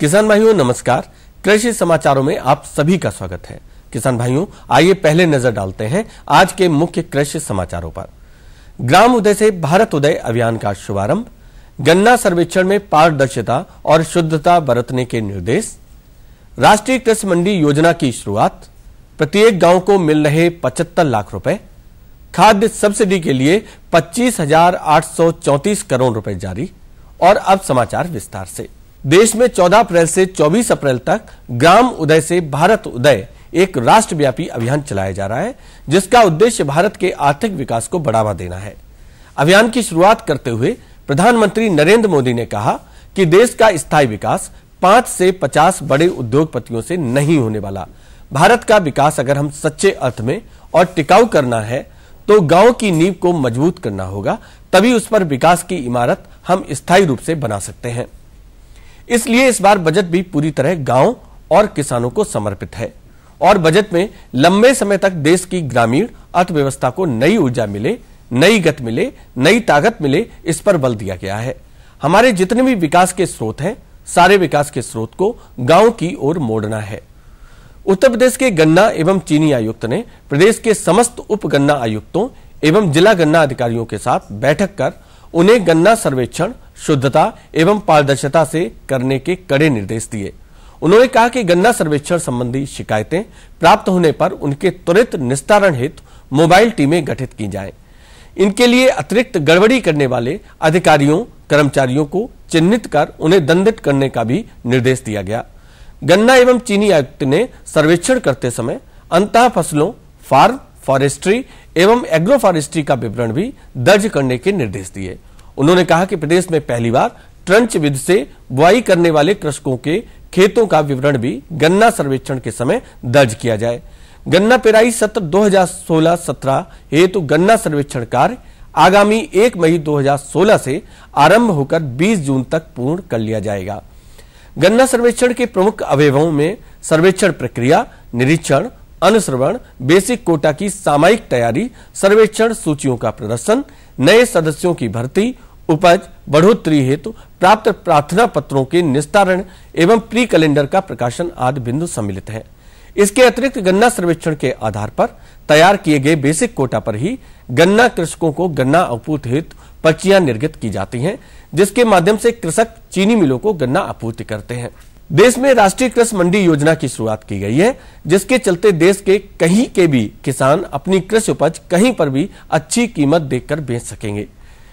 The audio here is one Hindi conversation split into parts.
किसान भाइयों नमस्कार कृषि समाचारों में आप सभी का स्वागत है किसान भाइयों आइए पहले नजर डालते हैं आज के मुख्य कृषि समाचारों पर ग्राम उदय से भारत उदय अभियान का शुभारंभ गन्ना सर्वेक्षण में पारदर्शिता और शुद्धता बरतने के निर्देश राष्ट्रीय कृषि मंडी योजना की शुरुआत प्रत्येक गांव को मिल रहे पचहत्तर लाख रुपए खाद्य सब्सिडी के लिए पच्चीस करोड़ रुपए जारी और अब समाचार विस्तार से देश में 14 अप्रैल से 24 अप्रैल तक ग्राम उदय से भारत उदय एक राष्ट्रव्यापी अभियान चलाया जा रहा है जिसका उद्देश्य भारत के आर्थिक विकास को बढ़ावा देना है अभियान की शुरुआत करते हुए प्रधानमंत्री नरेंद्र मोदी ने कहा कि देश का स्थायी विकास पांच से पचास बड़े उद्योगपतियों से नहीं होने वाला भारत का विकास अगर हम सच्चे अर्थ में और टिकाऊ करना है तो गांव की नींव को मजबूत करना होगा तभी उस पर विकास की इमारत हम स्थायी रूप से बना सकते हैं इसलिए इस बार बजट भी पूरी तरह गांव और किसानों को समर्पित है और बजट में लंबे समय तक देश की ग्रामीण अर्थव्यवस्था को नई ऊर्जा मिले नई गति मिले नई ताकत मिले इस पर बल दिया गया है हमारे जितने भी विकास के स्रोत हैं सारे विकास के स्रोत को गांव की ओर मोड़ना है उत्तर प्रदेश के गन्ना एवं चीनी आयुक्त ने प्रदेश के समस्त उप गन्ना आयुक्तों एवं जिला गन्ना अधिकारियों के साथ बैठक कर उन्हें गन्ना सर्वेक्षण शुद्धता एवं पारदर्शिता से करने के कड़े निर्देश दिए उन्होंने कहा कि गन्ना सर्वेक्षण संबंधी शिकायतें प्राप्त होने पर उनके त्वरित निस्तारण हेतु मोबाइल टीमें गठित की जाएं। इनके लिए अतिरिक्त गड़बड़ी करने वाले अधिकारियों कर्मचारियों को चिन्हित कर उन्हें दंडित करने का भी निर्देश दिया गया गन्ना एवं चीनी आयुक्त ने सर्वेक्षण करते समय अंत फसलों फार्म फॉरेस्ट्री एवं एग्रो फॉरेस्ट्री का विवरण भी दर्ज करने के निर्देश दिए उन्होंने कहा कि प्रदेश में पहली बार ट्रंच विधि से बुआई करने वाले कृषकों के खेतों का विवरण भी गन्ना सर्वेक्षण के समय दर्ज किया जाए गन्ना पेराई सत्र 2016-17 हेतु गन्ना सर्वेक्षण कार्य आगामी 1 मई 2016 से आरंभ होकर 20 जून तक पूर्ण कर लिया जाएगा गन्ना सर्वेक्षण के प्रमुख अवयवों में सर्वेक्षण प्रक्रिया निरीक्षण अनुश्रवण बेसिक कोटा की सामायिक तैयारी सर्वेक्षण सूचियों का प्रदर्शन नए सदस्यों की भर्ती उपज बढ़ोतरी हेतु तो प्राप्त प्रार्थना पत्रों के निस्तारण एवं प्री कैलेंडर का प्रकाशन आदि बिंदु सम्मिलित है इसके अतिरिक्त गन्ना सर्वेक्षण के आधार पर तैयार किए गए बेसिक कोटा पर ही गन्ना कृषकों को गन्ना आपूर्ति हेतु पर्चिया निर्गत की जाती हैं जिसके माध्यम से कृषक चीनी मिलों को गन्ना आपूर्ति करते हैं देश में राष्ट्रीय कृषि मंडी योजना की शुरुआत की गई है जिसके चलते देश के कहीं के भी किसान अपनी कृषि उपज कहीं पर भी अच्छी कीमत देकर बेच सकेंगे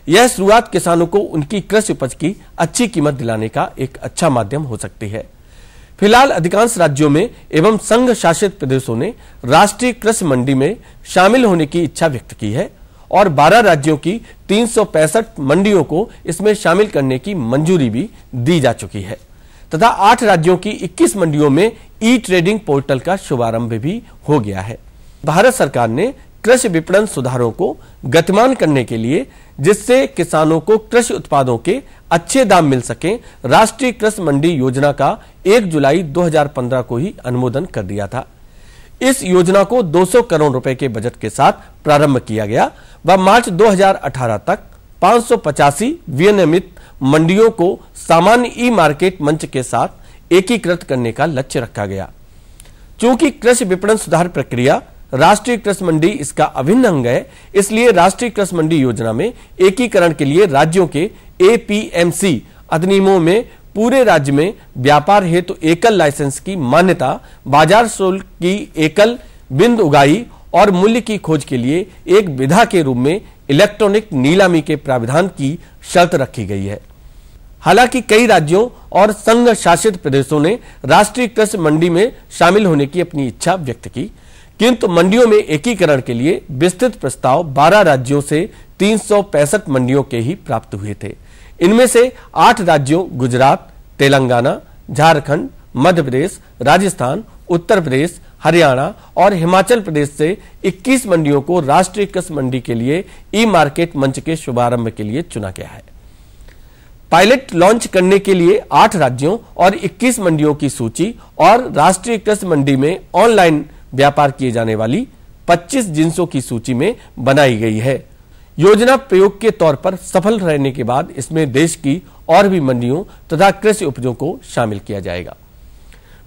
यह शुरुआत किसानों को उनकी कृषि उपज की अच्छी कीमत दिलाने का एक अच्छा माध्यम हो सकती है फिलहाल अधिकांश राज्यों में एवं संघ शासित प्रदेशों ने राष्ट्रीय कृषि मंडी में शामिल होने की इच्छा व्यक्त की है और 12 राज्यों की तीन मंडियों को इसमें शामिल करने की मंजूरी भी दी जा चुकी है तथा आठ राज्यों की 21 मंडियों में ई ट्रेडिंग पोर्टल का शुभारंभ भी हो गया है भारत सरकार ने कृषि विपणन सुधारों को गतिमान करने के लिए जिससे किसानों को कृषि उत्पादों के अच्छे दाम मिल सके राष्ट्रीय कृषि मंडी योजना का 1 जुलाई 2015 को ही अनुमोदन कर दिया था इस योजना को 200 करोड़ रुपए के बजट के साथ प्रारंभ किया गया व मार्च 2018 तक पांच विनियमित मंडियों को सामान्य ई मार्केट मंच के साथ एकीकृत करने का लक्ष्य रखा गया चूंकि कृषि विपणन सुधार प्रक्रिया राष्ट्रीय कृषि मंडी इसका अभिन्न अंग है इसलिए राष्ट्रीय कृषि मंडी योजना में एकीकरण के लिए राज्यों के एपीएमसी अधिनियमों में पूरे राज्य में व्यापार हेतु तो एकल लाइसेंस की मान्यता बाजार शुल्क की एकल बिंद उगाई और मूल्य की खोज के लिए एक विधा के रूप में इलेक्ट्रॉनिक नीलामी के प्राविधान की शर्त रखी गई है हालांकि कई राज्यों और संघ शासित प्रदेशों ने राष्ट्रीय कृषि मंडी में शामिल होने की अपनी इच्छा व्यक्त की किंतु मंडियों में एकीकरण के लिए विस्तृत प्रस्ताव 12 राज्यों से तीन मंडियों के ही प्राप्त हुए थे इनमें से आठ राज्यों गुजरात तेलंगाना झारखंड मध्य प्रदेश राजस्थान उत्तर प्रदेश हरियाणा और हिमाचल प्रदेश से 21 मंडियों को राष्ट्रीय कृषि मंडी के लिए ई मार्केट मंच के शुभारंभ के लिए चुना गया है पायलट लॉन्च करने के लिए आठ राज्यों और 21 मंडियों की सूची और राष्ट्रीय कृषि मंडी में ऑनलाइन व्यापार किए जाने वाली 25 जिंसों की सूची में बनाई गई है योजना प्रयोग के तौर पर सफल रहने के बाद इसमें देश की और भी मंडियों तथा कृषि उपजों को शामिल किया जाएगा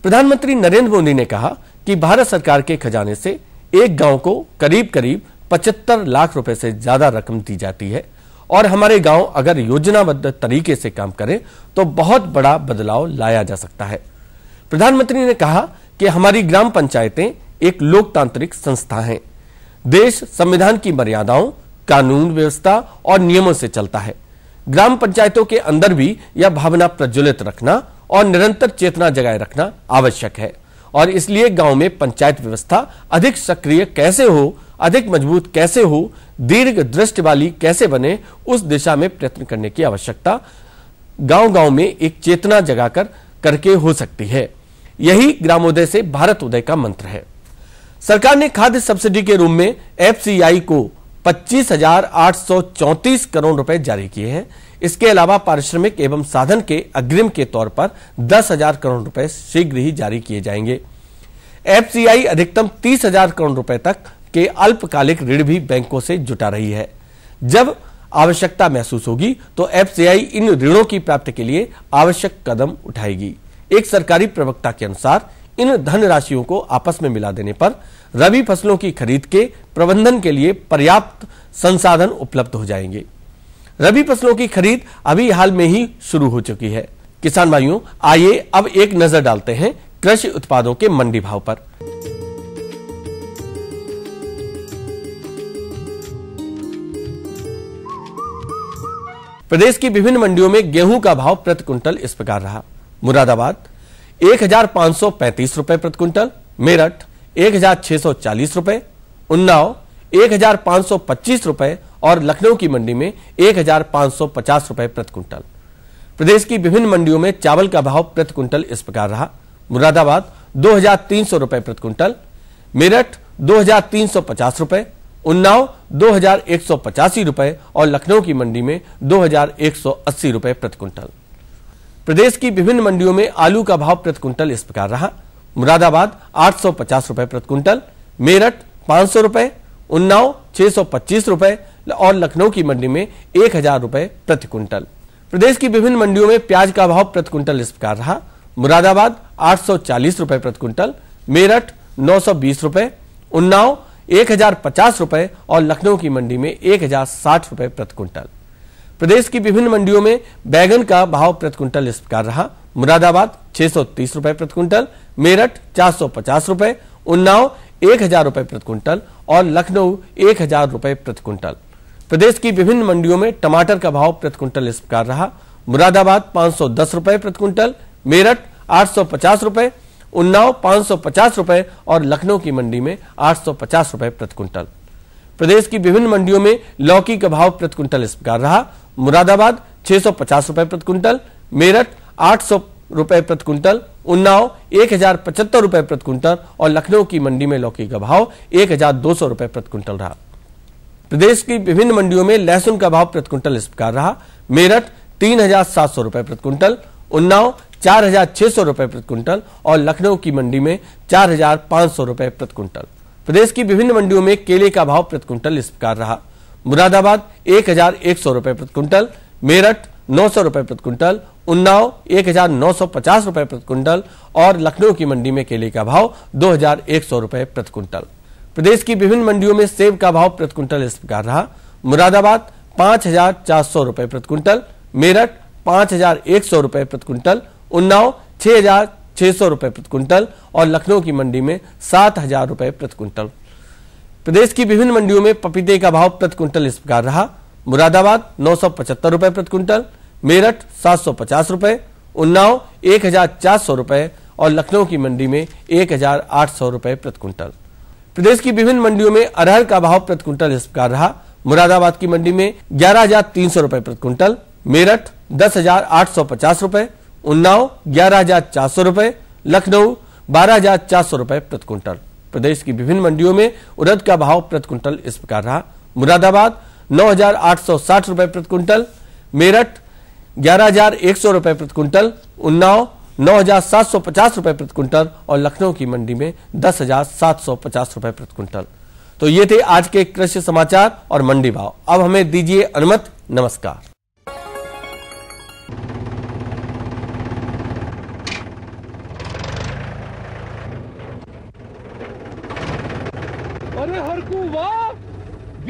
प्रधानमंत्री नरेंद्र मोदी ने कहा कि भारत सरकार के खजाने से एक गांव को करीब करीब 75 लाख रुपए से ज्यादा रकम दी जाती है और हमारे गांव अगर योजनाबद्ध तरीके से काम करें तो बहुत बड़ा बदलाव लाया जा सकता है प्रधानमंत्री ने कहा कि हमारी ग्राम पंचायतें एक लोकतांत्रिक संस्था है देश संविधान की मर्यादाओं कानून व्यवस्था और नियमों से चलता है ग्राम पंचायतों के अंदर भी यह भावना प्रज्वलित रखना और निरंतर चेतना जगाए रखना आवश्यक है और इसलिए गांव में पंचायत व्यवस्था अधिक सक्रिय कैसे हो अधिक मजबूत कैसे हो दीर्घ दृष्टि वाली कैसे बने उस दिशा में प्रयत्न करने की आवश्यकता गांव गांव में एक चेतना जगाकर करके हो सकती है यही ग्रामोदय से भारत उदय का मंत्र है सरकार ने खाद्य सब्सिडी के रूप में एफसीआई को पच्चीस करोड़ रुपए जारी किए हैं इसके अलावा पारिश्रमिक एवं साधन के अग्रिम के तौर पर 10,000 करोड़ रुपए शीघ्र ही जारी किए जाएंगे एफसीआई अधिकतम 30,000 करोड़ रुपए तक के अल्पकालिक ऋण भी बैंकों से जुटा रही है जब आवश्यकता महसूस होगी तो एफसीआई इन ऋणों की प्राप्ति के लिए आवश्यक कदम उठाएगी एक सरकारी प्रवक्ता के अनुसार इन धन राशियों को आपस में मिला देने पर रबी फसलों की खरीद के प्रबंधन के लिए पर्याप्त संसाधन उपलब्ध हो जाएंगे रबी फसलों की खरीद अभी हाल में ही शुरू हो चुकी है किसान भाइयों आइए अब एक नजर डालते हैं कृषि उत्पादों के मंडी भाव पर प्रदेश की विभिन्न मंडियों में गेहूं का भाव प्रति क्विंटल इस प्रकार रहा मुरादाबाद एक हजार पांच सौ पैंतीस रुपए प्रति क्विंटल मेरठ एक हजार छह सौ चालीस रुपए उन्नाव एक हजार पांच सौ पच्चीस रुपए और लखनऊ की मंडी में एक हजार पांच सौ पचास रुपए प्रति क्विंटल प्रदेश की विभिन्न मंडियों में चावल का भाव प्रति क्विंटल इस प्रकार रहा मुरादाबाद दो हजार तीन सौ रुपए प्रति क्विंटल मेरठ दो हजार तीन सौ पचास रुपए उन्नाव दो हजार एक सौ पचासी रुपए और लखनऊ की मंडी में दो हजार एक सौ अस्सी रुपए प्रति क्विंटल प्रदेश की विभिन्न मंडियों में आलू का भाव प्रति क्विंटल इस प्रकार रहा मुरादाबाद आठ रुपए प्रति क्विंटल मेरठ पांच रुपए उन्नाव छह रुपए और लखनऊ की मंडी में एक हजार रुपए प्रति क्विंटल प्रदेश की विभिन्न मंडियों में प्याज का भाव प्रति क्विंटल इस प्रकार रहा मुरादाबाद 840 रुपए प्रति क्विंटल मेरठ 920 रुपए उन्नाव 1050 रुपए और लखनऊ की मंडी में 1060 रुपए प्रति क्विंटल प्रदेश की विभिन्न मंडियों में बैगन का भाव प्रति क्विंटल इस प्रकार रहा मुरादाबाद छह सौ तीस रूपये प्रति क्विंटल मेरठ चार सौ पचास रूपये उन्नाव एक हजार रूपये प्रति क्विंटल और लखनऊ एक हजार रूपये प्रति क्विंटल प्रदेश की विभिन्न मंडियों में टमाटर का भाव प्रति क्विंटल इस प्रकार रहा मुरादाबाद पांच सौ दस रूपये प्रति क्विंटल मेरठ आठ सौ पचास रूपए उन्नाव पांच सौ पचास रूपये और लखनऊ की मंडी में आठ सौ पचास रूपये प्रति क्विंटल प्रदेश की विभिन्न मंडियों में लौकी का भाव प्रति क्विंटल इस प्रकार रहा मुरादाबाद छह सौ पचास रुपए प्रति क्विंटल मेरठ आठ सौ रुपए प्रति क्विंटल उन्नाव एक हजार पचहत्तर रूपये प्रति क्विंटल और लखनऊ की मंडी में लौकी का भाव एक हजार दो सौ रूपये प्रति क्विंटल रहा प्रदेश की विभिन्न मंडियों में लहसुन का भाव प्रति क्विंटल इस प्रकार रहा मेरठ तीन हजार सात सौ रुपए प्रति क्विंटल उन्नाव चार हजार छह सौ रुपए प्रति क्विंटल और लखनऊ की मंडी में चार हजार पांच सौ रुपए प्रति क्विंटल प्रदेश की विभिन्न मंडियों में केले का भाव प्रति क्विंटल इस प्रकार रहा मुरादाबाद एक हजार एक सौ रूपये प्रति क्विंटल मेरठ नौ सौ रूपये प्रति क्विंटल उन्नाव एक हजार नौ सौ पचास रूपये प्रति क्विंटल और लखनऊ की मंडी में केले का भाव दो हजार एक सौ रूपये प्रति क्विंटल प्रदेश की विभिन्न मंडियों में सेब का भाव प्रति क्विंटल इस प्रकार रहा मुरादाबाद पांच हजार चार सौ रूपये प्रति क्विंटल मेरठ पांच हजार एक सौ रूपये प्रति क्विंटल उन्नाव छह हजार छह सौ प्रति क्विंटल और लखनऊ की मंडी में सात हजार रुपए प्रति क्विंटल प्रदेश की विभिन्न मंडियों में पपीते का भाव प्रति क्विंटल इस प्रकार रहा मुरादाबाद नौ सौ पचहत्तर रुपए प्रति क्विंटल मेरठ सात सौ पचास रुपए उन्नाव एक हजार चार सौ रुपए और लखनऊ की मंडी में एक हजार आठ सौ रुपए प्रति क्विंटल प्रदेश की विभिन्न मंडियों में अरहर का भाव प्रति क्विंटल इस प्रकार रहा मुरादाबाद की मंडी में ग्यारह हजार तीन सौ रुपए प्रति क्विंटल मेरठ दस हजार आठ सौ पचास रुपए उन्नाव ग्यारह हजार चार सौ रूपए लखनऊ बारह हजार चार सौ रूपए प्रति क्विंटल प्रदेश की विभिन्न मंडियों में उड़द का भाव प्रति क्विंटल इस प्रकार रहा मुरादाबाद नौ हजार आठ सौ साठ रूपए प्रति क्विंटल मेरठ ग्यारह हजार एक सौ रूपए प्रति क्विंटल उन्नाव नौ हजार सात सौ पचास रूपए प्रति क्विंटल और लखनऊ की मंडी में दस हजार सात सौ पचास रूपए प्रति क्विंटल तो ये थे आज के कृषि समाचार और मंडी भाव अब हमें दीजिए अनुमत नमस्कार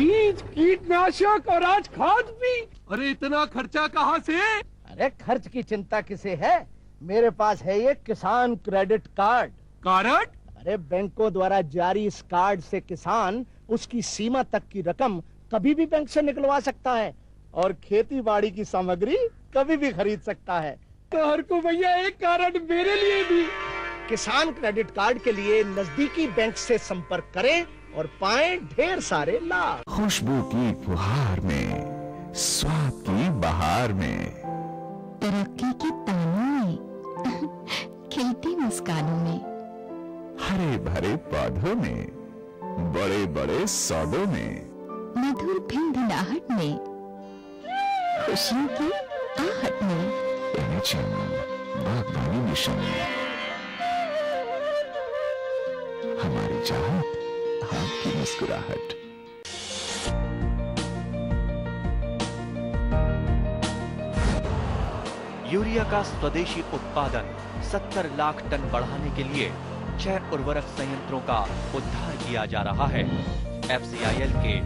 बीज कीटनाशक और आज खाद भी अरे इतना खर्चा कहाँ से अरे खर्च की चिंता किसे है मेरे पास है ये किसान क्रेडिट कार्ड कार्ड अरे बैंकों द्वारा जारी इस कार्ड से किसान उसकी सीमा तक की रकम कभी भी बैंक से निकलवा सकता है और खेती बाड़ी की सामग्री कभी भी खरीद सकता है हर को भैया एक कार्ड मेरे लिए भी किसान क्रेडिट कार्ड के लिए नजदीकी बैंक से संपर्क करें और पाए ढेर सारे लाभ खुशबू की फुहार में स्वाद की बहार में तरक्की की तानों में खिलती मुस्कानों में हरे भरे पौधों में बड़े बड़े सौदों में मधुर भिनभिनाहट में खुशियों की आहट में बागवानी मिशन जहां की मुस्कुराहट यूरिया का स्वदेशी उत्पादन 70 लाख टन बढ़ाने के लिए छह उर्वरक संयंत्रों का उद्धार किया जा रहा है एफ के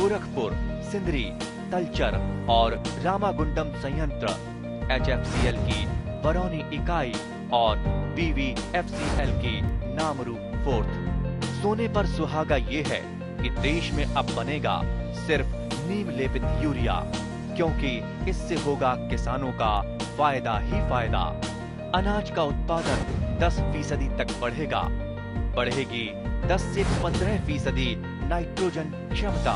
गोरखपुर सिंदरी तलचर और रामागुंडम संयंत्र एच की बरौनी इकाई और बीवीएफसीएल की नामरूप फोर्थ सोने पर सुहागा ये है कि देश में अब बनेगा सिर्फ नीम लेपित यूरिया क्योंकि इससे होगा किसानों का फायदा ही फायदा अनाज का उत्पादन 10 फीसदी तक बढ़ेगा बढ़ेगी 10 से 15 फीसदी नाइट्रोजन क्षमता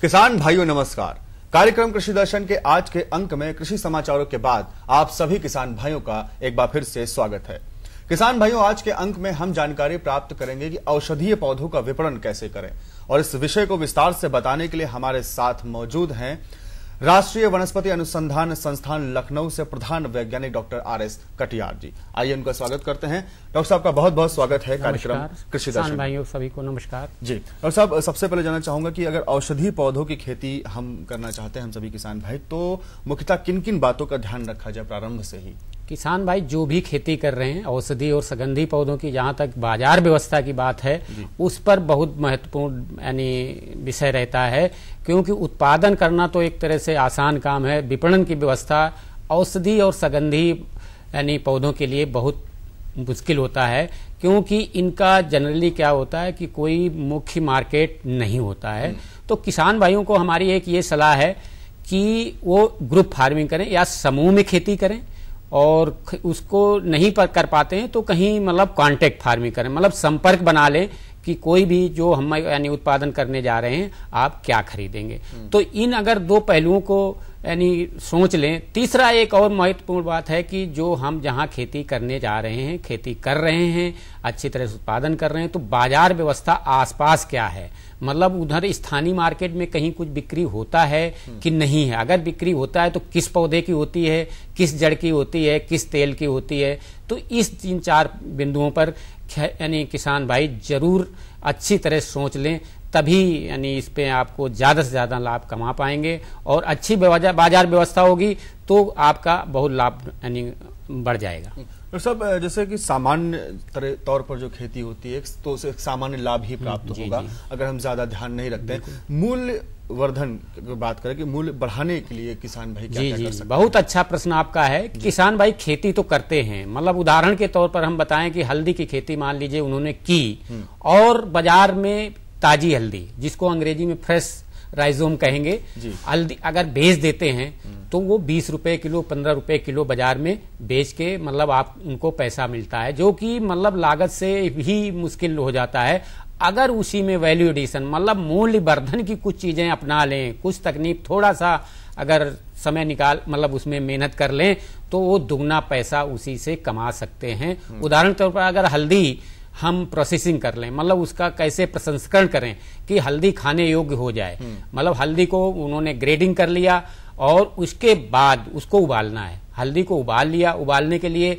किसान भाइयों नमस्कार कार्यक्रम कृषि दर्शन के आज के अंक में कृषि समाचारों के बाद आप सभी किसान भाइयों का एक बार फिर से स्वागत है किसान भाइयों आज के अंक में हम जानकारी प्राप्त करेंगे कि औषधीय पौधों का विपणन कैसे करें और इस विषय को विस्तार से बताने के लिए हमारे साथ मौजूद हैं राष्ट्रीय वनस्पति अनुसंधान संस्थान लखनऊ से प्रधान वैज्ञानिक doctor R S Katiyar ji आइए उनका स्वागत करते हैं डॉक्टर साहब का बहुत बहुत स्वागत है कार्यक्रम कृषि दर्शन भाइयों सभी को नमस्कार जी डॉक्टर साहब सबसे पहले जानना चाहूंगा कि अगर औषधि पौधों की खेती हम करना चाहते हैं हम सभी किसान भाई तो मुख्यतः किन किन बातों का ध्यान रखा जाए प्रारंभ से ही किसान भाई जो भी खेती कर रहे हैं औषधि और सगंधी पौधों की जहाँ तक बाजार व्यवस्था की बात है उस पर बहुत महत्वपूर्ण यानी विषय रहता है क्योंकि उत्पादन करना तो एक तरह से आसान काम है विपणन की व्यवस्था औषधि और सगंधी यानी पौधों के लिए बहुत मुश्किल होता है क्योंकि इनका जनरली क्या होता है कि कोई मुख्य मार्केट नहीं होता है तो किसान भाइयों को हमारी एक ये सलाह है कि वो ग्रुप फार्मिंग करें या समूह में खेती करें और उसको नहीं कर पाते हैं तो कहीं मतलब कांटेक्ट फार्मिंग करें मतलब संपर्क बना लें कि कोई भी जो हम यानी उत्पादन करने जा रहे हैं आप क्या खरीदेंगे तो इन अगर दो पहलुओं को यानी सोच लें तीसरा एक और महत्वपूर्ण बात है कि जो हम जहां खेती करने जा रहे हैं खेती कर रहे हैं अच्छी तरह से उत्पादन कर रहे हैं तो बाजार व्यवस्था आसपास क्या है मतलब उधर स्थानीय मार्केट में कहीं कुछ बिक्री होता है कि नहीं है अगर बिक्री होता है तो किस पौधे की होती है किस जड़ की होती है किस तेल की होती है तो इस तीन चार बिंदुओं पर यानी किसान भाई जरूर अच्छी तरह सोच लें तभी यानी इस पे आपको ज़्यादा से ज़्यादा लाभ कमा पाएंगे और अच्छी बाजार व्यवस्था होगी तो आपका बहुत लाभ यानी बढ़ जाएगा तो सब जैसे कि सामान्य तौर पर जो खेती होती है तो उसे सामान्य लाभ ही हम्म, प्राप्त जी, होगा जी। अगर हम ज्यादा ध्यान नहीं रखते मूल्य वर्धन बात करें कि मूल्य बढ़ाने के लिए किसान भाई क्या जी, क्या जी, कर सकते बहुत है? अच्छा प्रश्न आपका है किसान भाई खेती तो करते हैं मतलब उदाहरण के तौर पर हम बताएं कि हल्दी की खेती मान लीजिए उन्होंने की हम्म। और बाजार में ताजी हल्दी जिसको अंग्रेजी में फ्रेश राइजोम कहेंगे हल्दी अगर बेच देते हैं तो वो बीस रुपए किलो पंद्रह रुपए किलो बाजार में बेच के मतलब आप उनको पैसा मिलता है जो कि मतलब लागत से भी मुश्किल हो जाता है अगर उसी में वैल्यू एडिशन मतलब मूल्य वर्धन की कुछ चीजें अपना लें कुछ तकनीक थोड़ा सा अगर समय निकाल मतलब उसमें मेहनत कर लें तो वो दुगना पैसा उसी से कमा सकते हैं हम्म। उदाहरण तौर पर अगर हल्दी हम प्रोसेसिंग कर लें मतलब उसका कैसे प्रसंस्करण करें कि हल्दी खाने योग्य हो जाए हम्म। मतलब हल्दी को उन्होंने ग्रेडिंग कर लिया और उसके बाद उसको उबालना है हल्दी को उबाल लिया उबालने के लिए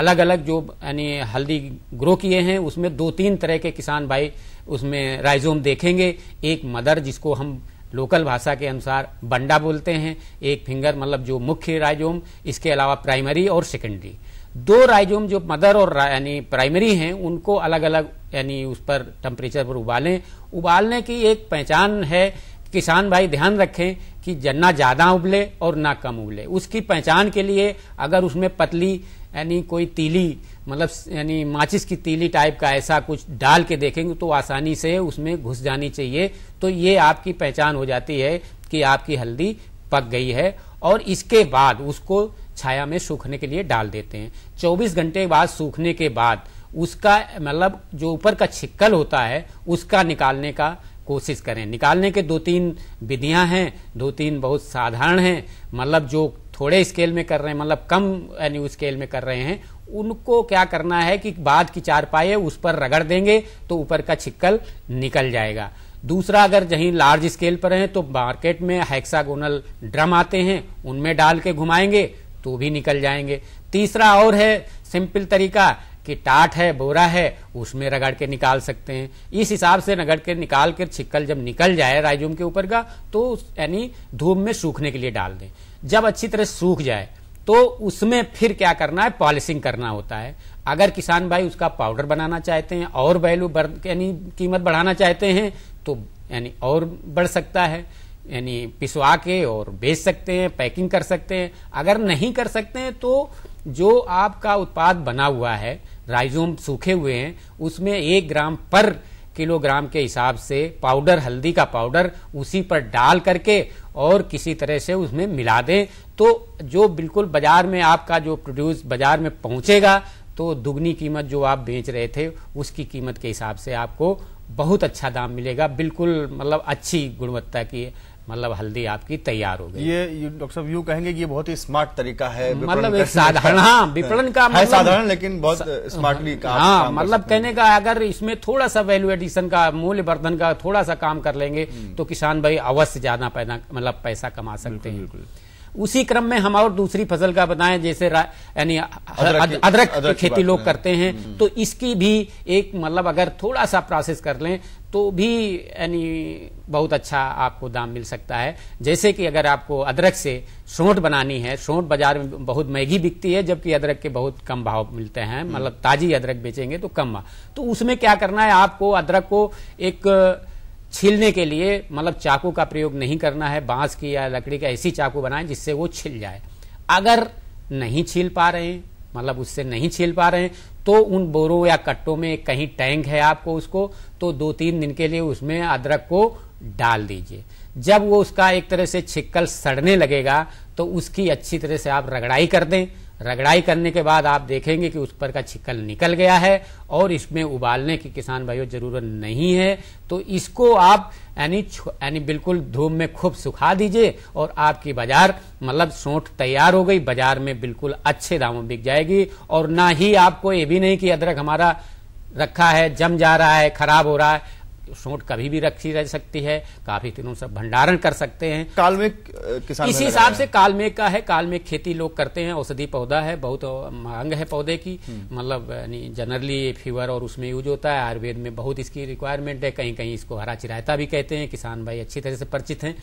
अलग अलग जो यानी हल्दी ग्रो किए हैं उसमें दो तीन तरह के किसान भाई उसमें राइजोम देखेंगे एक मदर जिसको हम लोकल भाषा के अनुसार बंडा बोलते हैं एक फिंगर मतलब जो मुख्य राइजोम इसके अलावा प्राइमरी और सेकेंडरी दो राइजोम जो मदर और यानी प्राइमरी हैं उनको अलग अलग यानी उस पर टेम्परेचर पर उबालें उबालने की एक पहचान है किसान भाई ध्यान रखें कि ना ज़्यादा उबले और ना कम उबले उसकी पहचान के लिए अगर उसमें पतली यानी कोई तीली मतलब यानी माचिस की तीली टाइप का ऐसा कुछ डाल के देखेंगे तो आसानी से उसमें घुस जानी चाहिए तो ये आपकी पहचान हो जाती है कि आपकी हल्दी पक गई है और इसके बाद उसको छाया में सूखने के लिए डाल देते हैं 24 घंटे बाद सूखने के बाद उसका मतलब जो ऊपर का छिक्कल होता है उसका निकालने का कोशिश करें निकालने के दो तीन विधियां हैं दो तीन बहुत साधारण हैं मतलब जो थोड़े स्केल में कर रहे हैं मतलब कम यानी स्केल में कर रहे हैं उनको क्या करना है कि बाद की चारपाई उस पर रगड़ देंगे तो ऊपर का छिक्कल निकल जाएगा दूसरा अगर जहीं लार्ज स्केल पर हैं तो मार्केट में हेक्सागोनल ड्रम आते हैं उनमें डाल के घुमाएंगे तो भी निकल जाएंगे तीसरा और है सिंपल तरीका कि टाट है बोरा है उसमें रगड़ के निकाल सकते हैं इस हिसाब से रगड़ के निकाल कर छिक्कल जब निकल जाए राइजूम के ऊपर का तो यानी धूप में सूखने के लिए डाल दें जब अच्छी तरह सूख जाए तो उसमें फिर क्या करना है पॉलिशिंग करना होता है अगर किसान भाई उसका पाउडर बनाना चाहते हैं और वैल्यू यानी कीमत बढ़ाना चाहते हैं तो यानी और बढ़ सकता है यानी पिसवा के और बेच सकते हैं पैकिंग कर सकते हैं अगर नहीं कर सकते हैं तो जो आपका उत्पाद बना हुआ है राइजोम सूखे हुए हैं उसमें एक ग्राम पर किलोग्राम के हिसाब से पाउडर हल्दी का पाउडर उसी पर डाल करके और किसी तरह से उसमें मिला दें तो जो बिल्कुल बाजार में आपका जो प्रोड्यूस बाजार में पहुंचेगा तो दुगनी कीमत जो आप बेच रहे थे उसकी कीमत के हिसाब से आपको बहुत अच्छा दाम मिलेगा बिल्कुल मतलब अच्छी गुणवत्ता की मतलब हल्दी आपकी तैयार हो गई ये डॉक्टर साहब यू कहेंगे कि ये बहुत ही स्मार्ट तरीका है मतलब एक साधारण हाँ, हाँ, विपणन का मतलब, साधारण लेकिन बहुत स्मार्टली काम हाँ मतलब कहने का अगर इसमें थोड़ा सा वैल्यू एडिशन का मूल्य वर्धन का थोड़ा सा काम कर लेंगे हम्म। तो किसान भाई अवश्य ज्यादा मतलब पैसा कमा सकते हैं उसी क्रम में हम और दूसरी फसल का बताएं जैसे यानी अदरक की खेती लोग करते हैं हम्म। तो इसकी भी एक मतलब अगर थोड़ा सा प्रोसेस कर लें तो भी यानी बहुत अच्छा आपको दाम मिल सकता है जैसे कि अगर आपको अदरक से सोट बनानी है सोट बाजार में बहुत महंगी बिकती है जबकि अदरक के बहुत कम भाव मिलते हैं मतलब हम्म। ताजी अदरक बेचेंगे तो कम तो उसमें क्या करना है आपको अदरक को एक छीलने के लिए मतलब चाकू का प्रयोग नहीं करना है बांस की या लकड़ी का ऐसी चाकू बनाएं जिससे वो छिल जाए अगर नहीं छील पा रहे हैं मतलब उससे नहीं छील पा रहे हैं तो उन बोरों या कट्टों में कहीं टैंक है आपको उसको तो दो तीन दिन के लिए उसमें अदरक को डाल दीजिए जब वो उसका एक तरह से छिक्कल सड़ने लगेगा तो उसकी अच्छी तरह से आप रगड़ाई कर दें रगड़ाई करने के बाद आप देखेंगे कि उस पर का छिकल निकल गया है और इसमें उबालने की किसान भाइयों जरूरत नहीं है तो इसको आप यानी यानी बिल्कुल धूप में खूब सुखा दीजिए और आपकी बाजार मतलब सोठ तैयार हो गई बाजार में बिल्कुल अच्छे दामों में बिक जाएगी और ना ही आपको ये भी नहीं कि अदरक हमारा रखा है जम जा रहा है खराब हो रहा है सोट कभी भी रखी रह सकती है काफी दिनों से भंडारण कर सकते हैं कालमेक किसान इसी हिसाब से में का है में खेती लोग करते हैं औषधि पौधा है बहुत मांग है पौधे की हम्म। मतलब जनरली फीवर और उसमें यूज होता है आयुर्वेद में बहुत इसकी रिक्वायरमेंट है कहीं कहीं इसको हरा चिरायता भी कहते हैं किसान भाई अच्छी तरह से परिचित हैं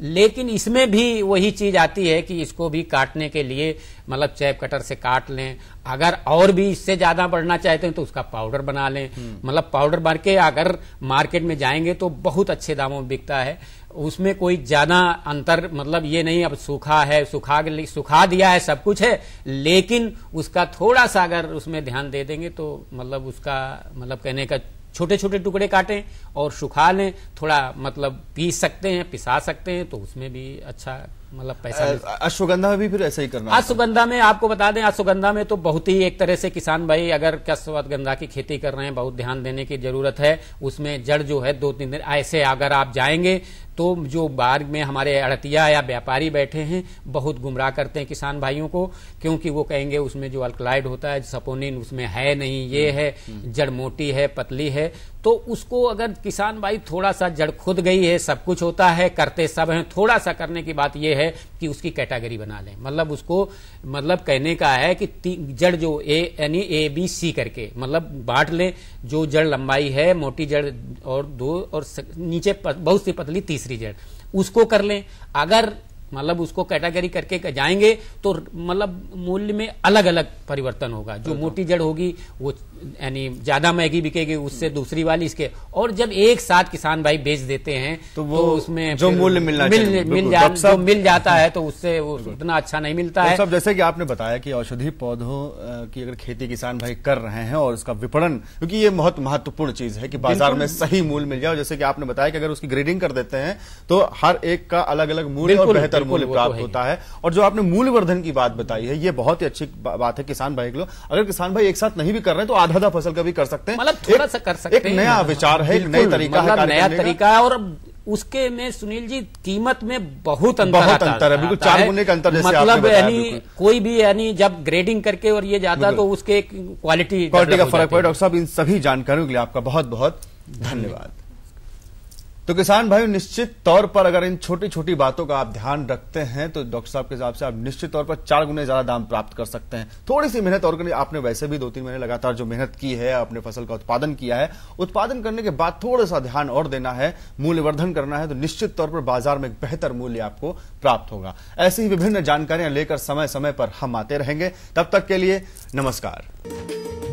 लेकिन इसमें भी वही चीज आती है कि इसको भी काटने के लिए मतलब चैप कटर से काट लें अगर और भी इससे ज्यादा बढ़ना चाहते हैं तो उसका पाउडर बना लें हम्म। मतलब पाउडर बन के अगर मार्केट में जाएंगे तो बहुत अच्छे दामों में बिकता है उसमें कोई ज्यादा अंतर मतलब ये नहीं अब सूखा है सूखा सूखा दिया है सब कुछ है लेकिन उसका थोड़ा सा अगर उसमें ध्यान दे देंगे तो मतलब उसका मतलब कहने का छोटे छोटे टुकड़े काटें और सुखा लें थोड़ा मतलब पीस सकते हैं पिसा सकते हैं तो उसमें भी अच्छा मतलब पैसा अश्वगंधा में भी फिर ऐसा ही करना अश्वगंधा में आपको बता दें अश्वगंधा में तो बहुत ही एक तरह से किसान भाई अगर अश्वगंधा की खेती कर रहे हैं बहुत ध्यान देने की जरूरत है उसमें जड़ जो है दो तीन दिन ऐसे अगर आप जाएंगे तो जो बार में हमारे अड़तिया या व्यापारी बैठे हैं बहुत गुमराह करते हैं किसान भाइयों को क्योंकि वो कहेंगे उसमें जो अल्कलाइड होता है सपोनिन उसमें है नहीं ये हम्म, है हम्म। जड़ मोटी है पतली है तो उसको अगर किसान भाई थोड़ा सा जड़ खुद गई है सब कुछ होता है करते सब हैं थोड़ा सा करने की बात यह है कि उसकी कैटेगरी बना लें मतलब उसको मतलब कहने का है कि जड़ जो ए यानी ए बी सी करके मतलब बांट लें जो जड़ लंबाई है मोटी जड़ और दो और नीचे बहुत सी पतली तीसरी तीस रीजन उसको कर लें अगर मतलब उसको कैटेगरी करके जाएंगे तो मतलब मूल्य में अलग अलग परिवर्तन होगा जो मोटी जड़ होगी वो यानी ज्यादा महंगी बिकेगी उससे दूसरी वाली इसके और जब एक साथ किसान भाई बेच देते हैं तो, तो वो तो उसमें जो मूल्य मिलना मिल मिल, जा, जो मिल जाता है तो उससे वो उतना अच्छा नहीं मिलता है सब जैसे कि आपने बताया कि औषधि पौधों की अगर खेती किसान भाई कर रहे हैं और उसका विपणन क्योंकि ये बहुत महत्वपूर्ण चीज है कि बाजार में सही मूल्य मिल जाए जैसे कि आपने बताया कि अगर उसकी ग्रेडिंग कर देते हैं तो हर एक का अलग अलग मूल्य और बेहतर मूल्य तो प्राप्त होता है और जो आपने मूल्यवर्धन की बात बताई है ये बहुत ही अच्छी बात है किसान भाई के लोग अगर किसान भाई एक साथ नहीं भी कर रहे हैं तो आधा आधा फसल का भी कर सकते हैं मतलब थोड़ा सा कर सकते हैं नया विचार है नया तरीका है मतलब नया तरीका है और उसके में सुनील जी कीमत में बहुत अंतर बहुत आता, अंतर है बिल्कुल चार गुने का अंतर मतलब यानी कोई भी यानी जब ग्रेडिंग करके और ये जाता तो उसके क्वालिटी क्वालिटी का फर्क पड़े डॉक्टर साहब इन सभी जानकारियों के लिए आपका बहुत बहुत धन्यवाद तो किसान भाई निश्चित तौर पर अगर इन छोटी छोटी बातों का आप ध्यान रखते हैं तो डॉक्टर साहब के हिसाब से आप निश्चित तौर पर चार गुने ज्यादा दाम प्राप्त कर सकते हैं थोड़ी सी मेहनत और आपने वैसे भी दो तीन महीने लगातार जो मेहनत की है अपने फसल का उत्पादन किया है उत्पादन करने के बाद थोड़ा सा ध्यान और देना है मूल्यवर्धन करना है तो निश्चित तौर पर बाजार में एक बेहतर मूल्य आपको प्राप्त होगा ऐसी ही विभिन्न जानकारियां लेकर समय समय पर हम आते रहेंगे तब तक के लिए नमस्कार